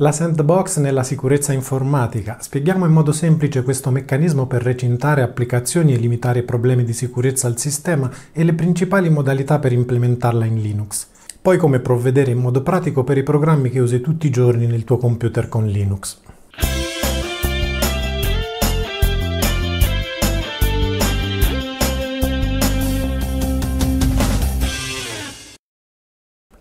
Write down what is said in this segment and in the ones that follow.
La sandbox nella sicurezza informatica. Spieghiamo in modo semplice questo meccanismo per recintare applicazioni e limitare problemi di sicurezza al sistema e le principali modalità per implementarla in Linux. Poi come provvedere in modo pratico per i programmi che usi tutti i giorni nel tuo computer con Linux.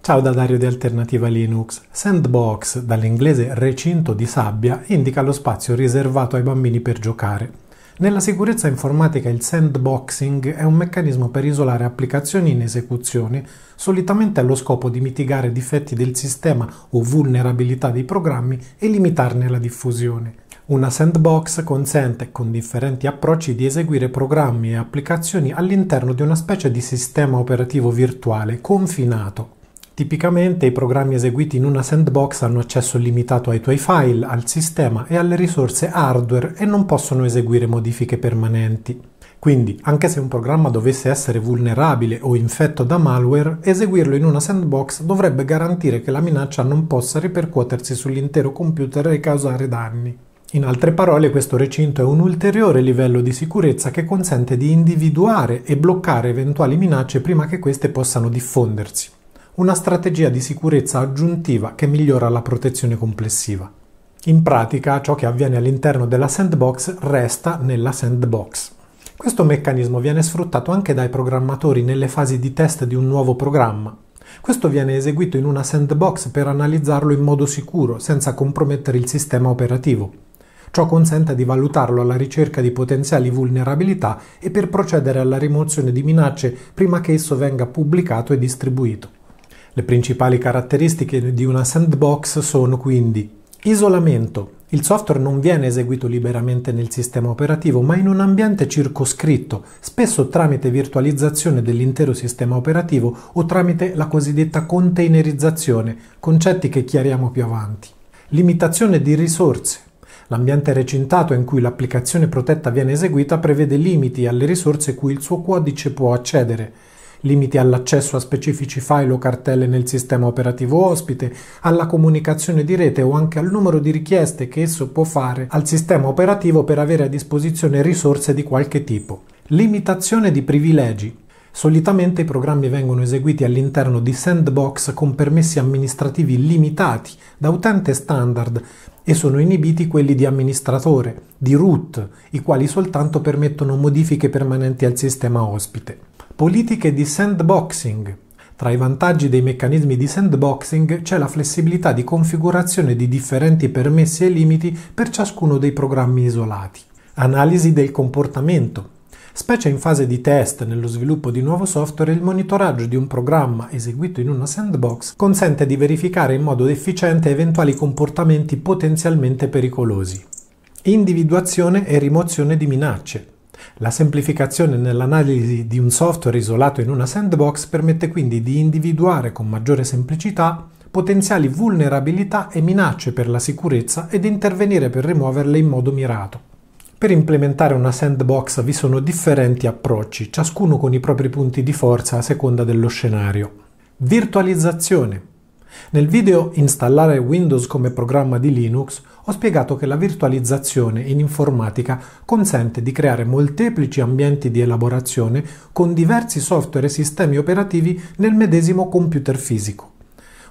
Ciao da Dario di Alternativa Linux. Sandbox, dall'inglese recinto di sabbia, indica lo spazio riservato ai bambini per giocare. Nella sicurezza informatica il sandboxing è un meccanismo per isolare applicazioni in esecuzione, solitamente allo scopo di mitigare difetti del sistema o vulnerabilità dei programmi e limitarne la diffusione. Una sandbox consente, con differenti approcci, di eseguire programmi e applicazioni all'interno di una specie di sistema operativo virtuale confinato Tipicamente i programmi eseguiti in una sandbox hanno accesso limitato ai tuoi file, al sistema e alle risorse hardware e non possono eseguire modifiche permanenti. Quindi, anche se un programma dovesse essere vulnerabile o infetto da malware, eseguirlo in una sandbox dovrebbe garantire che la minaccia non possa ripercuotersi sull'intero computer e causare danni. In altre parole, questo recinto è un ulteriore livello di sicurezza che consente di individuare e bloccare eventuali minacce prima che queste possano diffondersi una strategia di sicurezza aggiuntiva che migliora la protezione complessiva. In pratica ciò che avviene all'interno della sandbox resta nella sandbox. Questo meccanismo viene sfruttato anche dai programmatori nelle fasi di test di un nuovo programma. Questo viene eseguito in una sandbox per analizzarlo in modo sicuro, senza compromettere il sistema operativo. Ciò consente di valutarlo alla ricerca di potenziali vulnerabilità e per procedere alla rimozione di minacce prima che esso venga pubblicato e distribuito. Le principali caratteristiche di una sandbox sono quindi isolamento. Il software non viene eseguito liberamente nel sistema operativo, ma in un ambiente circoscritto, spesso tramite virtualizzazione dell'intero sistema operativo o tramite la cosiddetta containerizzazione, concetti che chiariamo più avanti. Limitazione di risorse. L'ambiente recintato in cui l'applicazione protetta viene eseguita prevede limiti alle risorse cui il suo codice può accedere limiti all'accesso a specifici file o cartelle nel sistema operativo ospite, alla comunicazione di rete o anche al numero di richieste che esso può fare al sistema operativo per avere a disposizione risorse di qualche tipo. Limitazione di privilegi Solitamente i programmi vengono eseguiti all'interno di sandbox con permessi amministrativi limitati da utente standard e sono inibiti quelli di amministratore, di root, i quali soltanto permettono modifiche permanenti al sistema ospite. Politiche di sandboxing. Tra i vantaggi dei meccanismi di sandboxing c'è la flessibilità di configurazione di differenti permessi e limiti per ciascuno dei programmi isolati. Analisi del comportamento. Specie in fase di test nello sviluppo di nuovo software, il monitoraggio di un programma eseguito in una sandbox consente di verificare in modo efficiente eventuali comportamenti potenzialmente pericolosi. Individuazione e rimozione di minacce. La semplificazione nell'analisi di un software isolato in una sandbox permette quindi di individuare con maggiore semplicità potenziali vulnerabilità e minacce per la sicurezza ed intervenire per rimuoverle in modo mirato. Per implementare una sandbox vi sono differenti approcci, ciascuno con i propri punti di forza a seconda dello scenario. Virtualizzazione. Nel video Installare Windows come programma di Linux ho spiegato che la virtualizzazione in informatica consente di creare molteplici ambienti di elaborazione con diversi software e sistemi operativi nel medesimo computer fisico.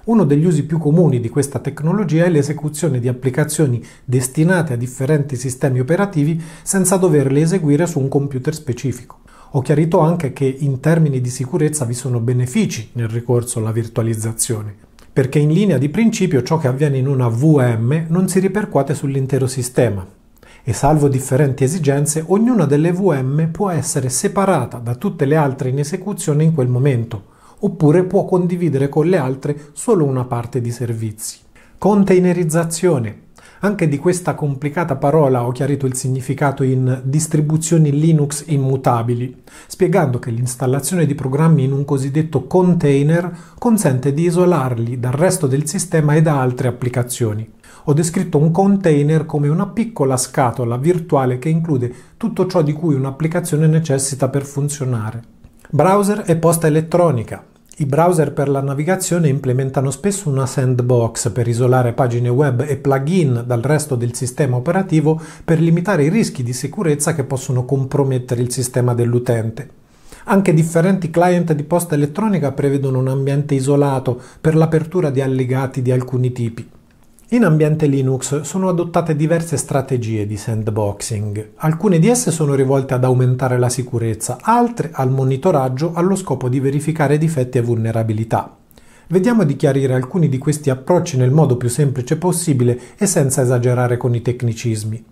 Uno degli usi più comuni di questa tecnologia è l'esecuzione di applicazioni destinate a differenti sistemi operativi senza doverle eseguire su un computer specifico. Ho chiarito anche che in termini di sicurezza vi sono benefici nel ricorso alla virtualizzazione, perché in linea di principio ciò che avviene in una VM non si ripercuote sull'intero sistema, e salvo differenti esigenze, ognuna delle VM può essere separata da tutte le altre in esecuzione in quel momento, oppure può condividere con le altre solo una parte di servizi. Containerizzazione. Anche di questa complicata parola ho chiarito il significato in distribuzioni Linux immutabili, spiegando che l'installazione di programmi in un cosiddetto container consente di isolarli dal resto del sistema e da altre applicazioni. Ho descritto un container come una piccola scatola virtuale che include tutto ciò di cui un'applicazione necessita per funzionare. Browser e posta elettronica. I browser per la navigazione implementano spesso una sandbox per isolare pagine web e plugin dal resto del sistema operativo per limitare i rischi di sicurezza che possono compromettere il sistema dell'utente. Anche differenti client di posta elettronica prevedono un ambiente isolato per l'apertura di allegati di alcuni tipi. In ambiente Linux sono adottate diverse strategie di sandboxing. Alcune di esse sono rivolte ad aumentare la sicurezza, altre al monitoraggio allo scopo di verificare difetti e vulnerabilità. Vediamo di chiarire alcuni di questi approcci nel modo più semplice possibile e senza esagerare con i tecnicismi.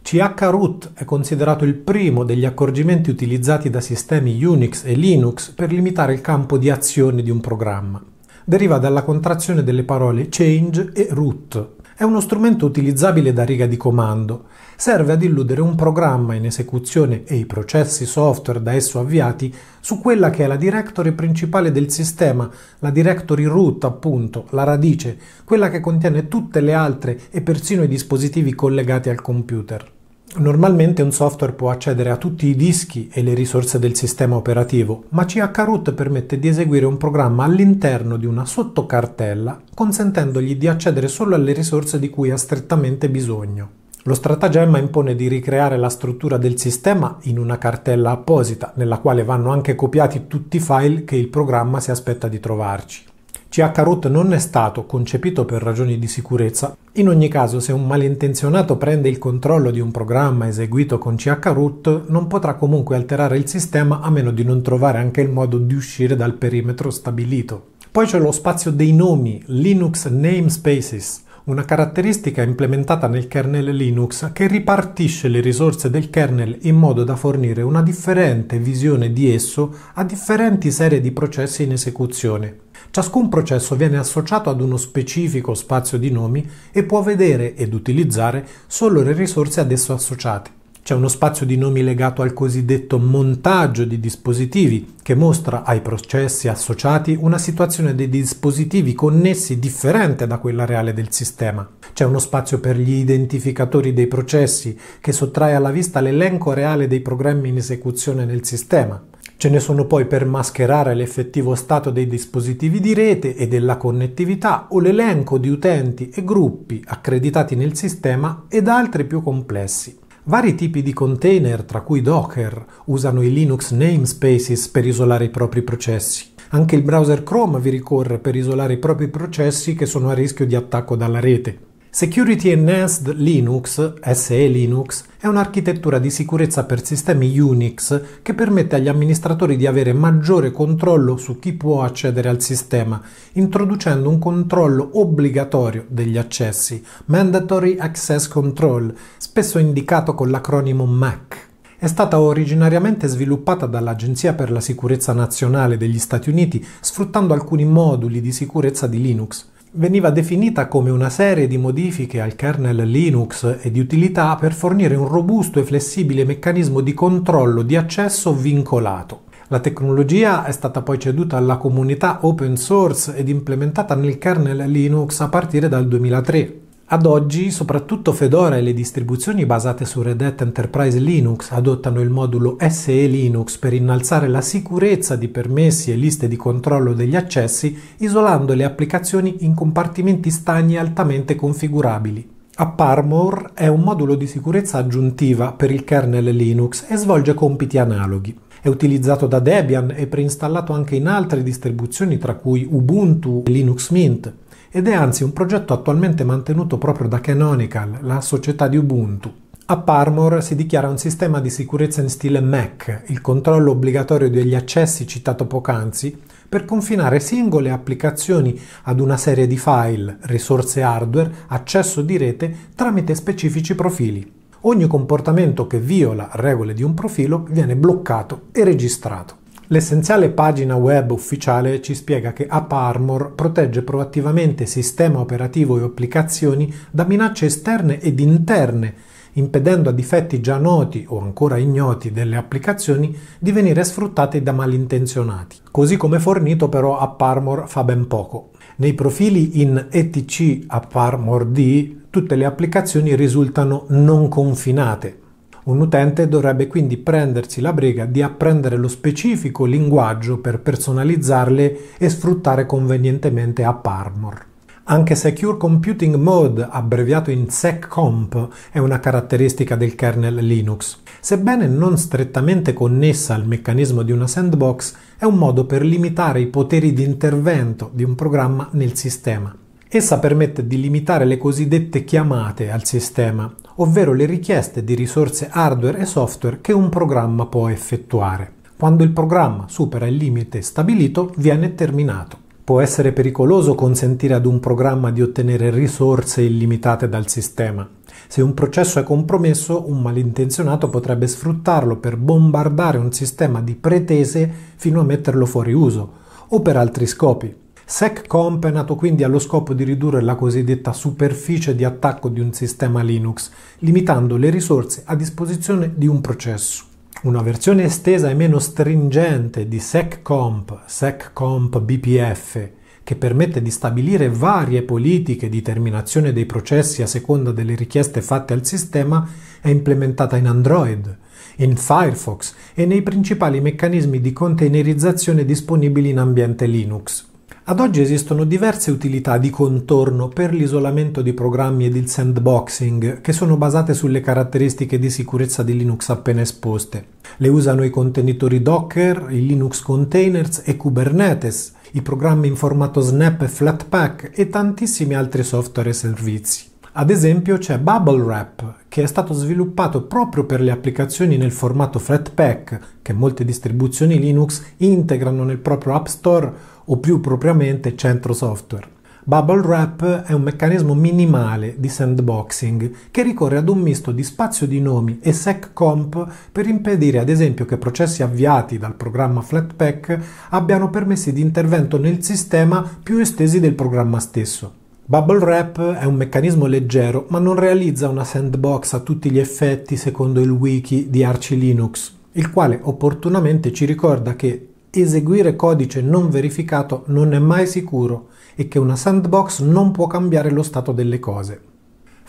CHRoot è considerato il primo degli accorgimenti utilizzati da sistemi Unix e Linux per limitare il campo di azione di un programma deriva dalla contrazione delle parole change e root. È uno strumento utilizzabile da riga di comando. Serve ad illudere un programma in esecuzione e i processi software da esso avviati su quella che è la directory principale del sistema, la directory root appunto, la radice, quella che contiene tutte le altre e persino i dispositivi collegati al computer. Normalmente un software può accedere a tutti i dischi e le risorse del sistema operativo, ma chroot permette di eseguire un programma all'interno di una sottocartella, consentendogli di accedere solo alle risorse di cui ha strettamente bisogno. Lo stratagemma impone di ricreare la struttura del sistema in una cartella apposita, nella quale vanno anche copiati tutti i file che il programma si aspetta di trovarci. CH-root non è stato concepito per ragioni di sicurezza. In ogni caso, se un malintenzionato prende il controllo di un programma eseguito con CH-root, non potrà comunque alterare il sistema a meno di non trovare anche il modo di uscire dal perimetro stabilito. Poi c'è lo spazio dei nomi, Linux Namespaces, una caratteristica implementata nel kernel Linux che ripartisce le risorse del kernel in modo da fornire una differente visione di esso a differenti serie di processi in esecuzione. Ciascun processo viene associato ad uno specifico spazio di nomi e può vedere ed utilizzare solo le risorse ad esso associate. C'è uno spazio di nomi legato al cosiddetto montaggio di dispositivi, che mostra ai processi associati una situazione dei dispositivi connessi differente da quella reale del sistema. C'è uno spazio per gli identificatori dei processi, che sottrae alla vista l'elenco reale dei programmi in esecuzione nel sistema. Ce ne sono poi per mascherare l'effettivo stato dei dispositivi di rete e della connettività o l'elenco di utenti e gruppi accreditati nel sistema ed altri più complessi. Vari tipi di container, tra cui Docker, usano i Linux namespaces per isolare i propri processi. Anche il browser Chrome vi ricorre per isolare i propri processi che sono a rischio di attacco dalla rete. Security Enhanced Linux, SE Linux, è un'architettura di sicurezza per sistemi Unix che permette agli amministratori di avere maggiore controllo su chi può accedere al sistema, introducendo un controllo obbligatorio degli accessi, Mandatory Access Control, spesso indicato con l'acronimo MAC è stata originariamente sviluppata dall'Agenzia per la sicurezza nazionale degli Stati Uniti sfruttando alcuni moduli di sicurezza di Linux veniva definita come una serie di modifiche al kernel Linux e di utilità per fornire un robusto e flessibile meccanismo di controllo di accesso vincolato. La tecnologia è stata poi ceduta alla comunità open source ed implementata nel kernel Linux a partire dal 2003. Ad oggi, soprattutto Fedora e le distribuzioni basate su Red Hat Enterprise Linux adottano il modulo SE Linux per innalzare la sicurezza di permessi e liste di controllo degli accessi, isolando le applicazioni in compartimenti stagni altamente configurabili. AppArmor è un modulo di sicurezza aggiuntiva per il kernel Linux e svolge compiti analoghi. È utilizzato da Debian e preinstallato anche in altre distribuzioni tra cui Ubuntu e Linux Mint ed è anzi un progetto attualmente mantenuto proprio da Canonical, la società di Ubuntu. A Parmor si dichiara un sistema di sicurezza in stile Mac, il controllo obbligatorio degli accessi citato poc'anzi, per confinare singole applicazioni ad una serie di file, risorse hardware, accesso di rete tramite specifici profili. Ogni comportamento che viola regole di un profilo viene bloccato e registrato. L'essenziale pagina web ufficiale ci spiega che App Armor protegge proattivamente sistema operativo e applicazioni da minacce esterne ed interne, impedendo a difetti già noti o ancora ignoti delle applicazioni di venire sfruttati da malintenzionati. Così come fornito però App Armor fa ben poco. Nei profili in etc appar d tutte le applicazioni risultano non confinate. Un utente dovrebbe quindi prendersi la briga di apprendere lo specifico linguaggio per personalizzarle e sfruttare convenientemente Apparmor. Anche Secure Computing Mode, abbreviato in SecComp, è una caratteristica del kernel Linux. Sebbene non strettamente connessa al meccanismo di una sandbox, è un modo per limitare i poteri di intervento di un programma nel sistema. Essa permette di limitare le cosiddette chiamate al sistema, ovvero le richieste di risorse hardware e software che un programma può effettuare. Quando il programma supera il limite stabilito, viene terminato. Può essere pericoloso consentire ad un programma di ottenere risorse illimitate dal sistema. Se un processo è compromesso, un malintenzionato potrebbe sfruttarlo per bombardare un sistema di pretese fino a metterlo fuori uso, o per altri scopi. SecComp è nato quindi allo scopo di ridurre la cosiddetta superficie di attacco di un sistema Linux, limitando le risorse a disposizione di un processo una versione estesa e meno stringente di SecComp, SecComp BPF, che permette di stabilire varie politiche di terminazione dei processi a seconda delle richieste fatte al sistema, è implementata in Android, in Firefox e nei principali meccanismi di containerizzazione disponibili in ambiente Linux. Ad oggi esistono diverse utilità di contorno per l'isolamento di programmi ed il sandboxing, che sono basate sulle caratteristiche di sicurezza di Linux appena esposte. Le usano i contenitori Docker, i Linux Containers e Kubernetes, i programmi in formato Snap e Flatpak e tantissimi altri software e servizi. Ad esempio c'è Bubble Wrap, che è stato sviluppato proprio per le applicazioni nel formato Flatpak, che molte distribuzioni Linux integrano nel proprio App Store o più propriamente centro software. Bubble Wrap è un meccanismo minimale di sandboxing che ricorre ad un misto di spazio di nomi e seccomp per impedire ad esempio che processi avviati dal programma Flatpak abbiano permessi di intervento nel sistema più estesi del programma stesso. Bubble Wrap è un meccanismo leggero ma non realizza una sandbox a tutti gli effetti secondo il wiki di Arch Linux, il quale opportunamente ci ricorda che eseguire codice non verificato non è mai sicuro e che una sandbox non può cambiare lo stato delle cose.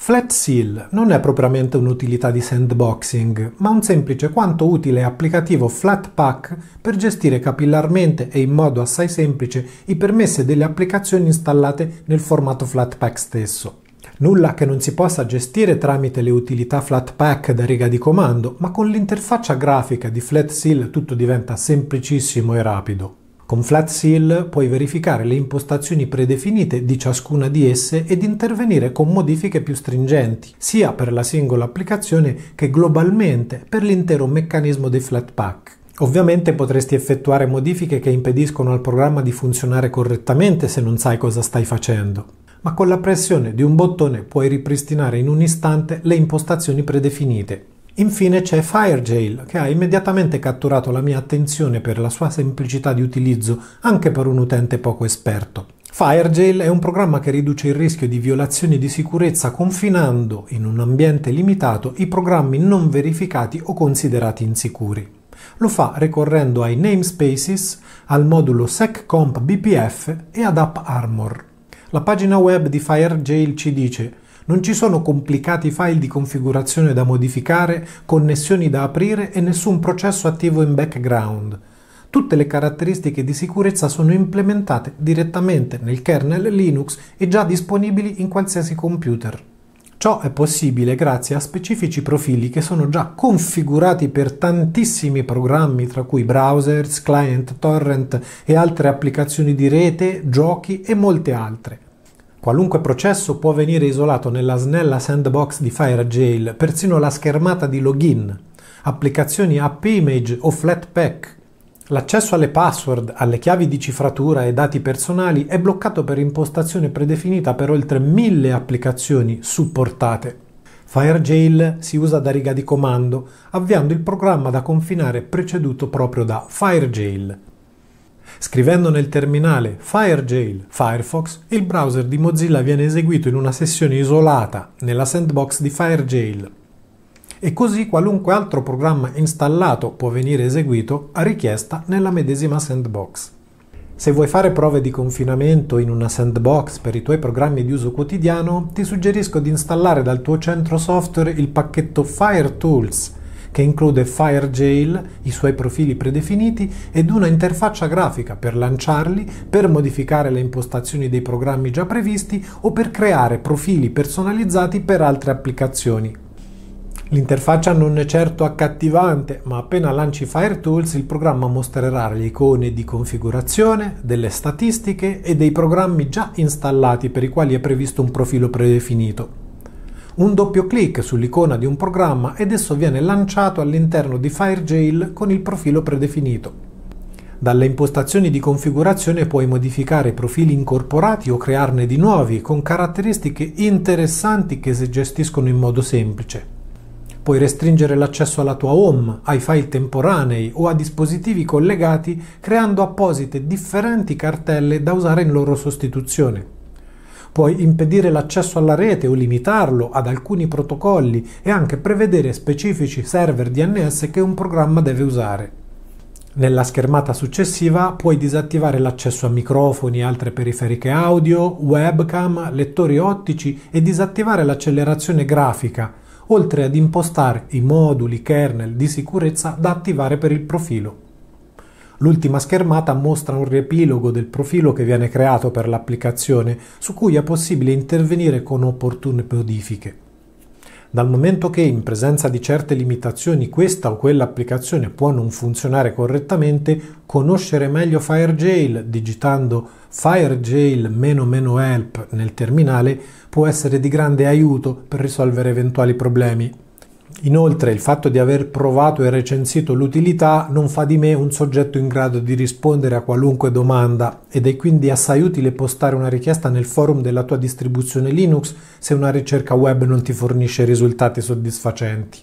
FlatSeal non è propriamente un'utilità di sandboxing, ma un semplice quanto utile applicativo Flatpak per gestire capillarmente e in modo assai semplice i permessi delle applicazioni installate nel formato Flatpak stesso nulla che non si possa gestire tramite le utilità Flatpak da riga di comando, ma con l'interfaccia grafica di FlatSeal tutto diventa semplicissimo e rapido. Con FlatSeal puoi verificare le impostazioni predefinite di ciascuna di esse ed intervenire con modifiche più stringenti, sia per la singola applicazione che globalmente per l'intero meccanismo di Flatpak. Ovviamente potresti effettuare modifiche che impediscono al programma di funzionare correttamente se non sai cosa stai facendo ma con la pressione di un bottone puoi ripristinare in un istante le impostazioni predefinite. Infine c'è Firejail che ha immediatamente catturato la mia attenzione per la sua semplicità di utilizzo anche per un utente poco esperto. Firejail è un programma che riduce il rischio di violazioni di sicurezza confinando in un ambiente limitato i programmi non verificati o considerati insicuri. Lo fa ricorrendo ai namespaces, al modulo seccomp BPF e ad AppArmor. La pagina web di FireJail ci dice non ci sono complicati file di configurazione da modificare, connessioni da aprire e nessun processo attivo in background. Tutte le caratteristiche di sicurezza sono implementate direttamente nel kernel Linux e già disponibili in qualsiasi computer. Ciò è possibile grazie a specifici profili che sono già configurati per tantissimi programmi, tra cui browsers, client, torrent e altre applicazioni di rete, giochi e molte altre. Qualunque processo può venire isolato nella snella sandbox di FireJail, persino la schermata di login. Applicazioni app image o Flatpak L'accesso alle password, alle chiavi di cifratura e dati personali è bloccato per impostazione predefinita per oltre mille applicazioni supportate. FireJail si usa da riga di comando, avviando il programma da confinare preceduto proprio da FireJail. Scrivendo nel terminale FireJail Firefox, il browser di Mozilla viene eseguito in una sessione isolata nella sandbox di FireJail e così qualunque altro programma installato può venire eseguito a richiesta nella medesima sandbox. Se vuoi fare prove di confinamento in una sandbox per i tuoi programmi di uso quotidiano, ti suggerisco di installare dal tuo centro software il pacchetto FireTools, che include FireJail, i suoi profili predefiniti ed una interfaccia grafica per lanciarli, per modificare le impostazioni dei programmi già previsti o per creare profili personalizzati per altre applicazioni, L'interfaccia non è certo accattivante, ma appena lanci FireTools il programma mostrerà le icone di configurazione, delle statistiche e dei programmi già installati per i quali è previsto un profilo predefinito. Un doppio clic sull'icona di un programma ed esso viene lanciato all'interno di FireJail con il profilo predefinito. Dalle impostazioni di configurazione puoi modificare profili incorporati o crearne di nuovi con caratteristiche interessanti che si gestiscono in modo semplice puoi restringere l'accesso alla tua home, ai file temporanei o a dispositivi collegati creando apposite differenti cartelle da usare in loro sostituzione. Puoi impedire l'accesso alla rete o limitarlo ad alcuni protocolli e anche prevedere specifici server DNS che un programma deve usare. Nella schermata successiva puoi disattivare l'accesso a microfoni e altre periferiche audio, webcam, lettori ottici e disattivare l'accelerazione grafica oltre ad impostare i moduli kernel di sicurezza da attivare per il profilo. L'ultima schermata mostra un riepilogo del profilo che viene creato per l'applicazione, su cui è possibile intervenire con opportune modifiche. Dal momento che in presenza di certe limitazioni questa o quella applicazione può non funzionare correttamente, conoscere meglio FireJail digitando FireJail-help nel terminale può essere di grande aiuto per risolvere eventuali problemi. Inoltre il fatto di aver provato e recensito l'utilità non fa di me un soggetto in grado di rispondere a qualunque domanda ed è quindi assai utile postare una richiesta nel forum della tua distribuzione Linux se una ricerca web non ti fornisce risultati soddisfacenti.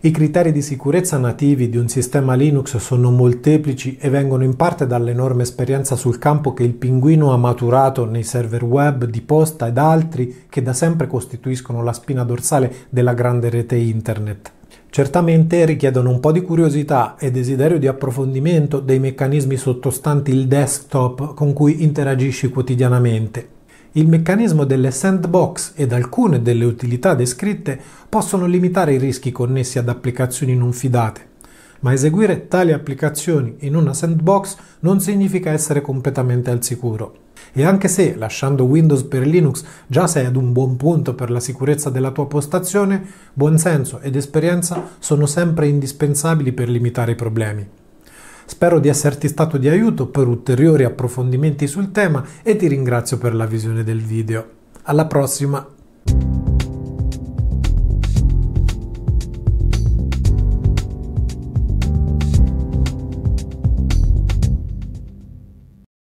I criteri di sicurezza nativi di un sistema Linux sono molteplici e vengono in parte dall'enorme esperienza sul campo che il pinguino ha maturato nei server web di posta ed altri che da sempre costituiscono la spina dorsale della grande rete internet. Certamente richiedono un po' di curiosità e desiderio di approfondimento dei meccanismi sottostanti il desktop con cui interagisci quotidianamente. Il meccanismo delle sandbox ed alcune delle utilità descritte possono limitare i rischi connessi ad applicazioni non fidate, ma eseguire tali applicazioni in una sandbox non significa essere completamente al sicuro. E anche se, lasciando Windows per Linux, già sei ad un buon punto per la sicurezza della tua postazione, buonsenso ed esperienza sono sempre indispensabili per limitare i problemi. Spero di esserti stato di aiuto per ulteriori approfondimenti sul tema e ti ringrazio per la visione del video. Alla prossima!